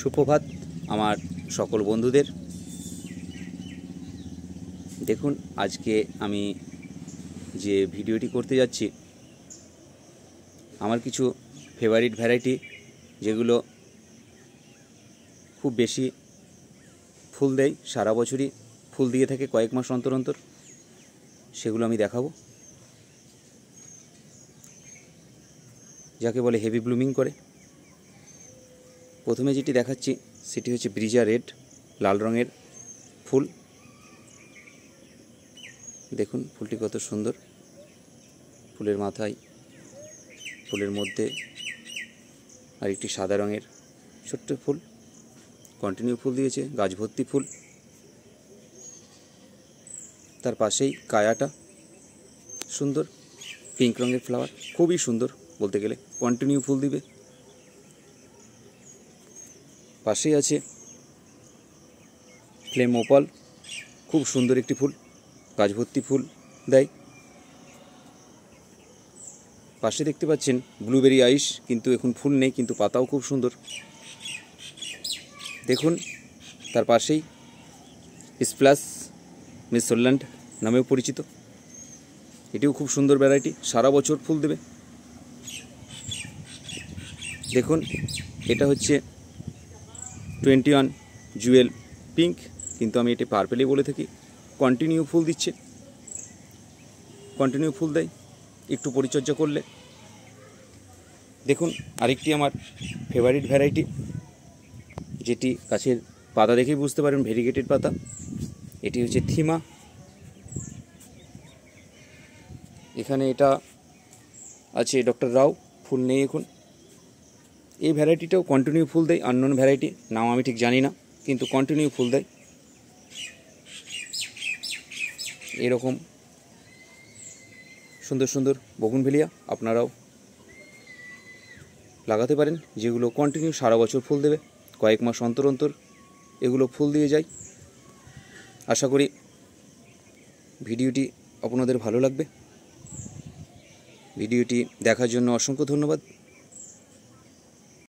সুপ্রভাত আমার সকল বন্ধুদের দেখুন আজকে আমি যে ভিডিওটি করতে যাচ্ছি আমার কিছু ফেভারিট ভ্যারাইটি যেগুলো খুব বেশি ফুল দেয় সারা বছরই ফুল দিয়ে থাকে কয়েক মাস অন্তর অন্তর সেগুলো আমি দেখাবো যাকে বলে হেভি ব্লুমিং করে প্রথমে যেটি দেখাচ্ছি সেটি হচ্ছে ব্রিজা রেড লাল রঙের ফুল দেখুন ফুলটি কত সুন্দর ফুলের মাথায় ফুলের মধ্যে আর একটি সাদা রঙের ছোট্ট ফুল কন্টিনিউ ফুল দিয়েছে গাছ ভর্তি ফুল তার পাশেই কায়াটা সুন্দর পিঙ্ক রঙের ফ্লাওয়ার খুবই সুন্দর বলতে গেলে কন্টিনিউ ফুল দিবে পাশেই আছে ফ্লেম ওপাল খুব সুন্দর একটি ফুল গাছ ভর্তি ফুল দেয় পাশে দেখতে পাচ্ছেন ব্লুবেরি আইস কিন্তু এখন ফুল নেই কিন্তু পাতাও খুব সুন্দর দেখুন তার পাশেই স্প্লাস মিস সোল্যান্ড নামেও পরিচিত এটিও খুব সুন্দর ভ্যারাইটি সারা বছর ফুল দেবে দেখুন এটা হচ্ছে টোয়েন্টি ওয়ান জুয়েল পিঙ্ক কিন্তু আমি এটি পার্পেলই বলে থাকি কন্টিনিউ ফুল দিচ্ছে কন্টিনিউ ফুল দেয় একটু পরিচর্যা করলে দেখুন আরেকটি আমার ফেভারিট ভ্যারাইটি যেটি গাছের পাতা দেখেই বুঝতে পারেন ভেরিগেটেড পাতা এটি হচ্ছে থিমা এখানে এটা আছে ডক্টর রাও ফুল নেই এখন এই ভ্যারাইটিটাও কন্টিনিউ ফুল দেয় আননোন ভ্যারাইটি নাম আমি ঠিক জানি না কিন্তু কন্টিনিউ ফুল দেয় এরকম সুন্দর সুন্দর বগুনভেলিয়া আপনারাও লাগাতে পারেন যেগুলো কন্টিনিউ সারা বছর ফুল দেবে কয়েক মাস অন্তর অন্তর এগুলো ফুল দিয়ে যায় আশা করি ভিডিওটি আপনাদের ভালো লাগবে ভিডিওটি দেখার জন্য অসংখ্য ধন্যবাদ